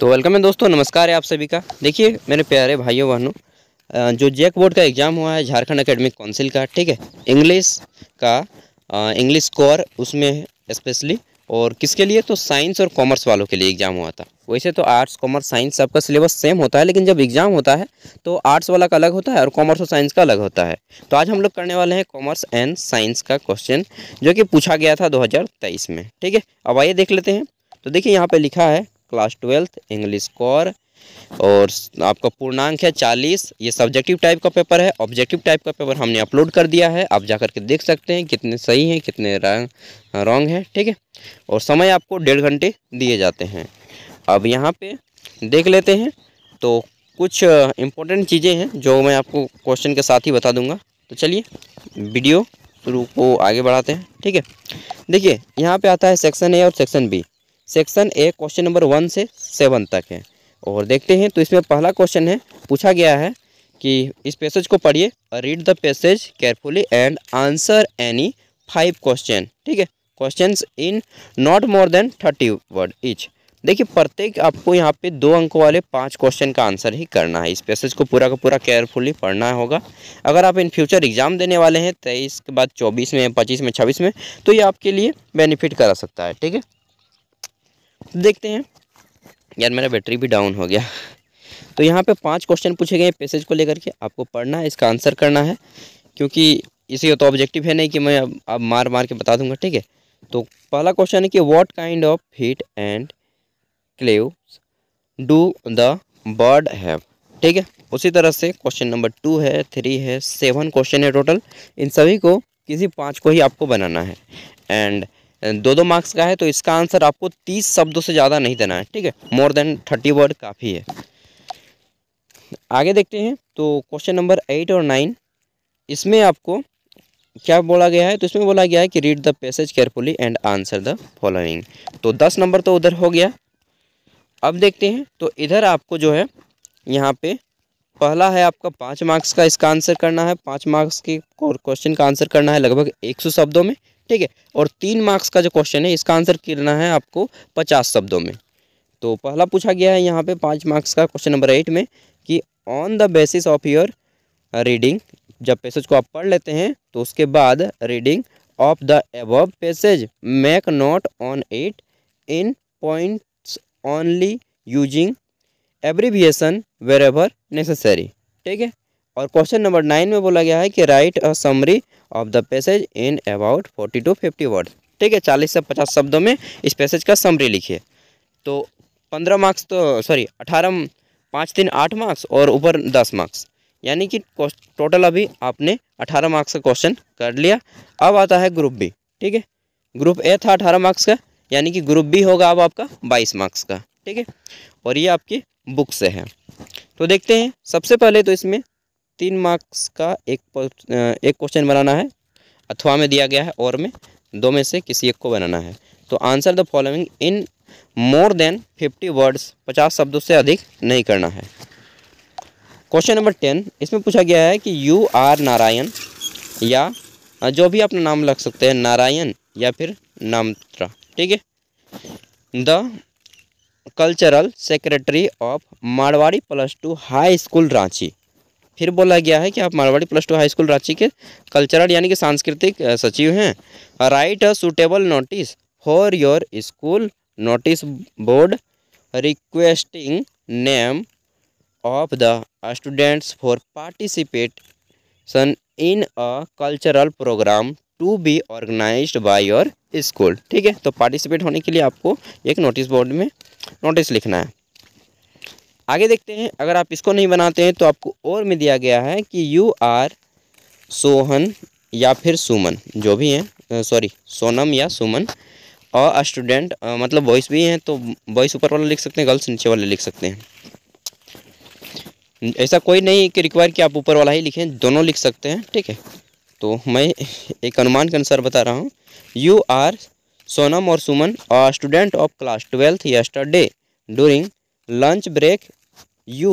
तो वेलकम है दोस्तों नमस्कार है आप सभी का देखिए मेरे प्यारे भाइयों बहनों जो जैक बोर्ड का एग्ज़ाम हुआ है झारखंड अकेडमिक काउंसिल का ठीक है इंग्लिश का इंग्लिश कोर उसमें स्पेशली और किसके लिए तो साइंस और कॉमर्स वालों के लिए एग्ज़ाम हुआ था वैसे तो आर्ट्स कॉमर्स साइंस सबका सिलेबस सेम होता है लेकिन जब एग्ज़ाम होता है तो आर्ट्स वाला का अलग होता है और कॉमर्स और साइंस का अलग होता है तो आज हम लोग करने वाले हैं कॉमर्स एंड साइंस का क्वेश्चन जो कि पूछा गया था 2023 में ठीक है अब आइए देख लेते हैं तो देखिए यहाँ पर लिखा है क्लास ट्वेल्थ इंग्लिश कोर और आपका पूर्णांक है चालीस ये सब्जेक्टिव टाइप का पेपर है ऑब्जेक्टिव टाइप का पेपर हमने अपलोड कर दिया है आप जा करके देख सकते हैं कितने सही हैं कितने रॉन्ग हैं ठीक है और समय आपको डेढ़ घंटे दिए जाते हैं अब यहाँ पे देख लेते हैं तो कुछ इम्पोर्टेंट चीज़ें हैं जो मैं आपको क्वेश्चन के साथ ही बता दूंगा तो चलिए वीडियो शुरू को आगे बढ़ाते हैं ठीक है देखिए यहाँ पे आता है सेक्शन ए और section B section A question number one से सेवन तक है और देखते हैं तो इसमें पहला क्वेश्चन है पूछा गया है कि इस पैसेज को पढ़िए read the passage carefully and answer any five question ठीक है question in not more than thirty word each देखिए प्रत्येक आपको यहाँ पे दो अंकों वाले पांच क्वेश्चन का आंसर ही करना है इस पैसेज को पूरा का पूरा केयरफुली पढ़ना होगा अगर आप इन फ्यूचर एग्जाम देने वाले हैं तेईस के बाद चौबीस में पच्चीस में छब्बीस में तो ये आपके लिए बेनिफिट करा सकता है ठीक है देखते हैं यार मेरा बैटरी भी डाउन हो गया तो यहाँ पे पांच क्वेश्चन पूछे गए पैसेज को लेकर के आपको पढ़ना है इसका आंसर करना है क्योंकि इसी तो ऑब्जेक्टिव है नहीं कि मैं अब अब मार मार के बता दूंगा ठीक है तो पहला क्वेश्चन है कि what kind of heat and claws do the bird have ठीक है उसी तरह से क्वेश्चन नंबर टू है थ्री है सेवन क्वेश्चन है टोटल इन सभी को किसी पाँच को ही आपको बनाना है एंड दो दो मार्क्स का है तो इसका आंसर आपको तीस शब्दों से ज़्यादा नहीं देना है ठीक है मोर देन थर्टी वर्ड काफ़ी है आगे देखते हैं तो क्वेश्चन नंबर एट और नाइन इसमें आपको क्या बोला गया है तो इसमें बोला गया है कि read the passage carefully and answer the following तो दस नंबर तो उधर हो गया अब देखते हैं तो इधर आपको जो है यहाँ पे पहला है आपका पाँच मार्क्स का इसका आंसर करना है पाँच मार्क्स के क्वेश्चन का आंसर करना है लगभग एक सौ शब्दों में ठीक है और तीन मार्क्स का जो क्वेश्चन है इसका आंसर करना है आपको पचास शब्दों में तो पहला पूछा गया है यहाँ पे पाँच मार्क्स का क्वेश्चन नंबर एट में कि on the basis of your reading जब पैसेज को आप पढ़ लेते हैं तो उसके बाद reading of the above passage make note on it in points only using abbreviation wherever necessary ठीक है और क्वेश्चन नंबर नाइन में बोला गया है कि write a summary of the passage in about forty to fifty word ठीक है चालीस से पचास शब्दों में इस पैसेज का समरी लिखिए तो पंद्रह मार्क्स तो सॉरी अठारह पाँच तीन आठ मार्क्स और ऊपर दस मार्क्स यानी कि टोटल अभी आपने अठारह मार्क्स का क्वेश्चन कर लिया अब आता है ग्रुप बी ठीक है ग्रुप ए था अठारह मार्क्स का यानी कि ग्रुप बी होगा अब आपका बाईस मार्क्स का ठीक है और ये आपकी बुक से है तो देखते हैं सबसे पहले तो इसमें तीन मार्क्स का एक एक क्वेश्चन बनाना है अथवा में दिया गया है और में दो में से किसी एक को बनाना है तो answer the following in more than fifty words पचास शब्दों से अधिक नहीं करना है क्वेश्चन नंबर टेन इसमें पूछा गया है कि यू आर नारायण या जो भी अपना नाम लग सकते हैं नारायण या फिर नामत्रा ठीक है the cultural secretary of Marwari plus two high school Ranchi फिर बोला गया है कि आप Marwari plus two high school Ranchi के कल्चरल यानी कि सांस्कृतिक सचिव हैं write a suitable notice for your school notice board requesting name of the students for sun in a cultural programme to be organise by your school ठीक है तो participate होने के लिए आपको एक नोटिस बोर्ड में नोटिस लिखना है आगे देखते हैं अगर आप इसको नहीं बनाते हैं तो आपको और में दिया गया है कि यू आर सोहन या फिर सुमन जो भी हैं सॉरी सोनम या सुमन और स्टूडेंट मतलब वॉइस भी हैं तो वॉइस ऊपर वाला लिख सकते हैं गर्ल्स नीचे वाले लिख सकते हैं ऐसा कोई नहीं कि रिक्वायर कि आप ऊपर वाला ही लिखें दोनों लिख सकते हैं ठीक है तो मैं एक अनुमान के अनुसार बता रहा हूँ यू आर सोनम और Suman student of class twelfth yesterday during lunch break you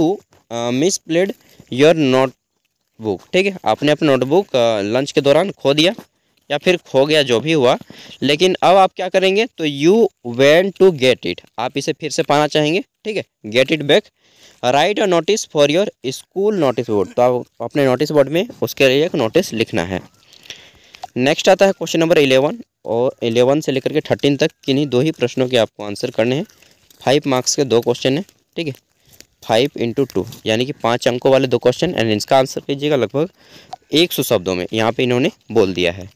played your notebook ठीक है आपने अपना नोटबुक लंच uh, के दौरान खो दिया या फिर खो गया जो भी हुआ लेकिन अब आप क्या करेंगे तो you want to get it आप इसे फिर से पाना चाहेंगे ठीक है get it back write a notice for your school notice board तो आप अपने नोटिस बोर्ड में उसके लिए एक नोटिस लिखना है नेक्स्ट आता है क्वेश्चन नंबर इलेवन और इलेवन से लेकर के थर्टीन तक किन्हीं दो ही प्रश्नों के आपको आंसर करने हैं फाइव मार्क्स के दो क्वेश्चन हैं ठीक है फाइव इंटू टू यानी कि पाँच अंकों वाले दो क्वेश्चन एंड इसका आंसर कीजिएगा लगभग एक सौ शब्दों में यहाँ पे इन्होंने बोल दिया है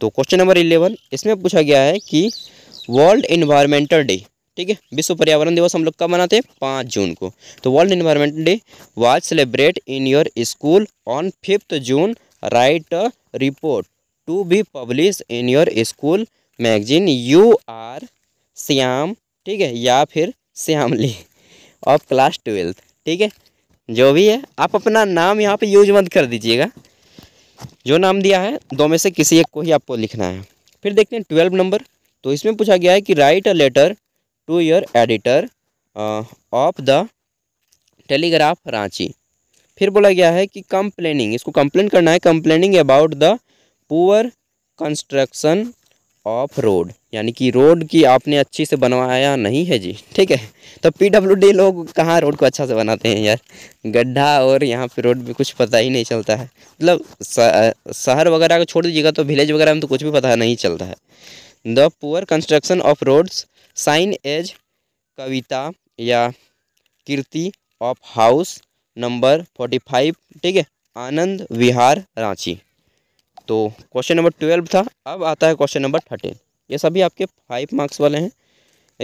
तो क्वेश्चन नंबर इलेवन इसमें पूछा गया है कि वर्ल्ड इन्वायरमेंटल डे ठीक है विश्व पर्यावरण दिवस हम लोग कब मनाते हैं पाँच जून को तो world environmental day was celebrate in your school on fifth June write report to be publish in your school magazine you are Shyam ठीक है या फिर श्यामली ऑफ क्लास ट्वेल्थ ठीक है जो भी है आप अपना नाम यहाँ पे यूज मत कर दीजिएगा जो नाम दिया है दो में से किसी एक को ही आपको लिखना है फिर देखते हैं ट्वेल्व नंबर तो इसमें पूछा गया है कि write a letter to your editor of the Telegraph Ranchi फिर बोला गया है कि कंप्लेनिंग इसको कंप्लेन करना है complaining about the poor construction of road यानी कि रोड की आपने अच्छी से बनवाया नहीं है जी ठीक है तो डी लोग कहाँ रोड को अच्छा से बनाते हैं यार गड्ढा और यहाँ पे रोड भी कुछ पता ही नहीं चलता है मतलब शहर वगैरह को छोड़ दीजिएगा तो विलेज वगैरह में तो कुछ भी पता नहीं चलता है the poor construction of roads sign as Kavita या Kirti of house number forty five ठीक है आनंद विहार रांची तो क्वेश्चन नंबर ट्वेल्व था अब आता है क्वेश्चन नंबर थर्टीन ये सभी आपके फाइव मार्क्स वाले हैं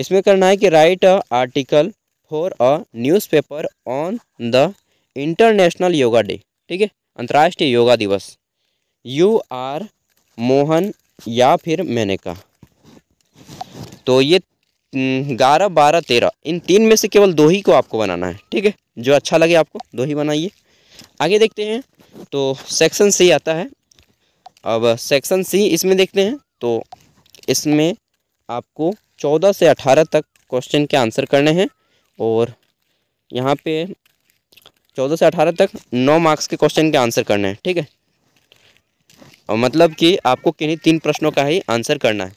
इसमें करना है कि write a article for a newspaper on the international yoga day ठीक है अंतर्राष्ट्रीय योगा दिवस यू आर मोहन या फिर मैंने कहा तो ये हम्म, ग्यारह बारह तेरह इन तीन में से केवल दो ही को आपको बनाना है ठीक है जो अच्छा लगे आपको दो ही बनाइए आगे देखते हैं तो सेक्शन सी आता है अब सेक्शन सी इसमें देखते हैं तो इसमें आपको चौदह से अठारह तक क्वेश्चन के आंसर करने हैं और यहाँ पे चौदह से अठारह तक नौ मार्क्स के क्वेश्चन के आंसर करने हैं ठीक है और मतलब कि आपको किन्हीं तीन प्रश्नों का ही आंसर करना है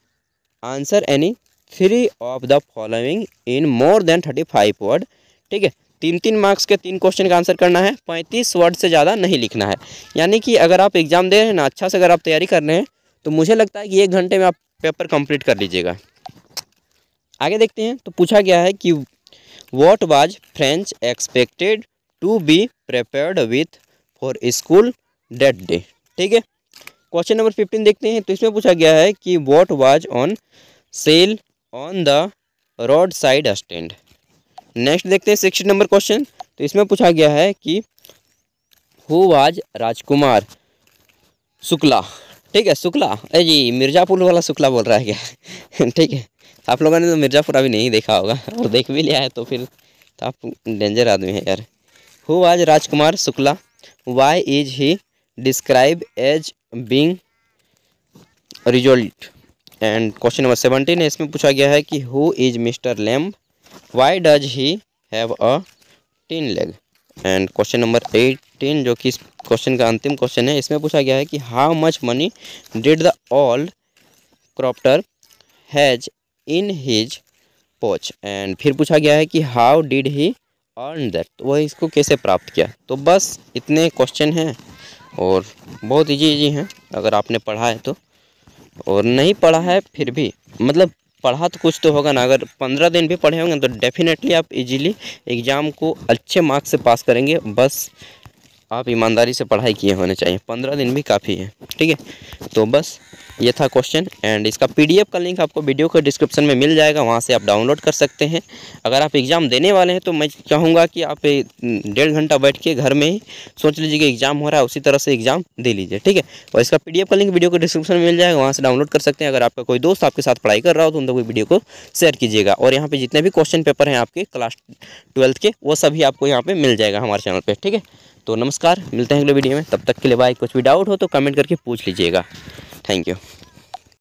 answer any three of the following in more than thirty five word ठीक है तीन तीन मार्क्स के तीन क्वेश्चन का आंसर करना है पैंतीस वर्ड से ज़्यादा नहीं लिखना है यानी कि अगर आप एग्ज़ाम दे रहे हैं ना अच्छा से अगर आप तैयारी कर रहे हैं तो मुझे लगता है कि एक घंटे में आप पेपर कंप्लीट कर लीजिएगा आगे देखते हैं तो पूछा गया है कि what was French expected to be prepared with for school that day ठीक है क्वेश्चन नंबर फिफ्टीन देखते हैं तो इसमें पूछा गया है कि what was on sale on the road side stand next देखते हैं सिक्सटी नंबर क्वेश्चन तो इसमें पूछा गया है कि हु वाज राजकुमार शुक्ला ठीक है शुक्ला अरे जी मिर्ज़ापुर वाला शुक्ला बोल रहा है क्या ठीक है आप लोगों ने तो मिर्ज़ापुर अभी नहीं देखा होगा और देख भी लिया है तो फिर तो आप डेंजर आदमी है यार who was Rajkumar Shukla why is he describe as being resolute and question number seventeen है इसमें पूछा गया है कि who is Mister Lamb why does he have a tin leg and question number eighteen जो कि इस क्वेश्चन का अंतिम क्वेश्चन है इसमें पूछा गया है कि how much money did the old crofter has in his pouch and फिर पूछा गया है कि how did he earn that तो वह इसको कैसे प्राप्त किया तो बस इतने क्वेश्चन हैं और बहुत इजी इजी हैं अगर आपने पढ़ा है तो और नहीं पढ़ा है फिर भी मतलब पढ़ा तो कुछ तो होगा ना अगर पंद्रह दिन भी पढ़े होंगे तो डेफिनेटली आप इजीली एग्ज़ाम को अच्छे मार्क्स से पास करेंगे बस आप ईमानदारी से पढ़ाई किए होने चाहिए पंद्रह दिन भी काफ़ी है ठीक है तो बस ये था क्वेश्चन एंड इसका पीडीएफ का लिंक आपको वीडियो के डिस्क्रिप्शन में मिल जाएगा वहाँ से आप डाउनलोड कर सकते हैं अगर आप एग्ज़ाम देने वाले हैं तो मैं चाहूँगा कि आप डेढ़ घंटा बैठ के घर में ही सोच लीजिए कि एग्ज़ाम हो रहा है उसी तरह से एग्ज़ाम दे लीजिए ठीक है और इसका पी का लिंक वीडियो के डिस्क्रिप्शन में मिल जाएगा वहाँ से डाउनलोड कर सकते हैं अगर आपका कोई दोस्त आपके साथ पढ़ाई कर रहा हो तो उन लोग वीडियो को शेयर कीजिएगा और यहाँ पर जितने भी क्वेश्चन पेपर हैं आपके क्लास ट्वेल्थ के वो सभी आपको यहाँ पर मिल जाएगा हमारे चैनल पर ठीक है तो नमस्कार मिलते हैं अगले वीडियो में तब तक के लिए बाय कुछ भी डाउट हो तो कमेंट करके पूछ लीजिएगा थैंक यू